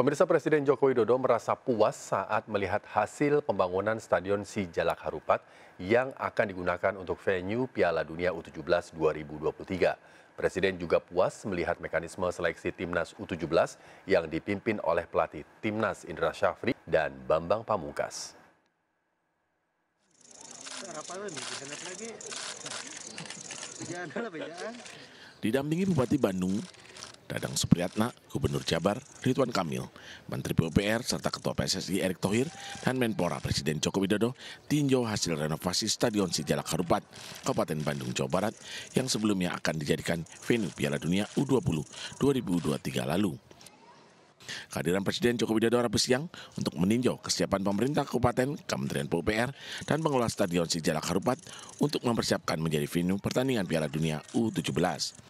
Pemirsa Presiden Joko Widodo merasa puas saat melihat hasil pembangunan Stadion Sijalak Harupat yang akan digunakan untuk venue Piala Dunia U17 2023. Presiden juga puas melihat mekanisme seleksi Timnas U17 yang dipimpin oleh pelatih Timnas Indra Syafri dan Bambang Pamungkas. Didampingi Bupati Bandung, Dadang Supriyatna, Gubernur Jabar, Ridwan Kamil, Menteri PUPR, serta Ketua PSSI Erick Thohir, dan Menpora Presiden Joko Widodo tinjau hasil renovasi Stadion Sijalak Harupat, Kabupaten Bandung, Jawa Barat, yang sebelumnya akan dijadikan venue Piala Dunia U20 2023 lalu. Kehadiran Presiden Joko Widodo Rabu siang untuk meninjau kesiapan pemerintah kabupaten, Kementerian PUPR, dan pengelola Stadion Sijalak Harupat untuk mempersiapkan menjadi venue pertandingan Piala Dunia U17.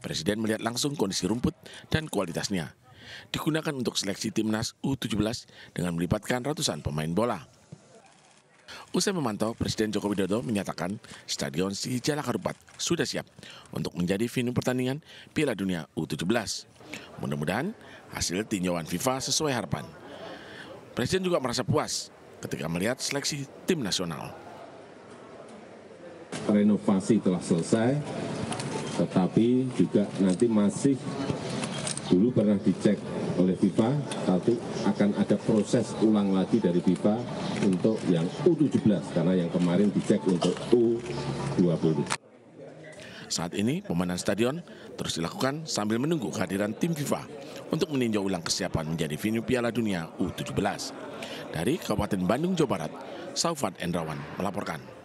Presiden melihat langsung kondisi rumput dan kualitasnya. Digunakan untuk seleksi timnas U17 dengan melibatkan ratusan pemain bola. Usai memantau, Presiden Joko Widodo menyatakan Stadion Sijalak Harupat sudah siap untuk menjadi venue pertandingan Piala Dunia U17. Mudah-mudahan hasil tinjauan FIFA sesuai harapan. Presiden juga merasa puas ketika melihat seleksi tim nasional. Renovasi telah selesai, tetapi juga nanti masih dulu pernah dicek oleh FIFA, tapi akan ada proses ulang lagi dari FIFA untuk yang U17 karena yang kemarin dicek untuk U20. Saat ini pemanahan stadion terus dilakukan sambil menunggu kehadiran tim FIFA untuk meninjau ulang kesiapan menjadi venue Piala Dunia U17. Dari Kabupaten Bandung, Jawa Barat, Saufat Endrawan melaporkan.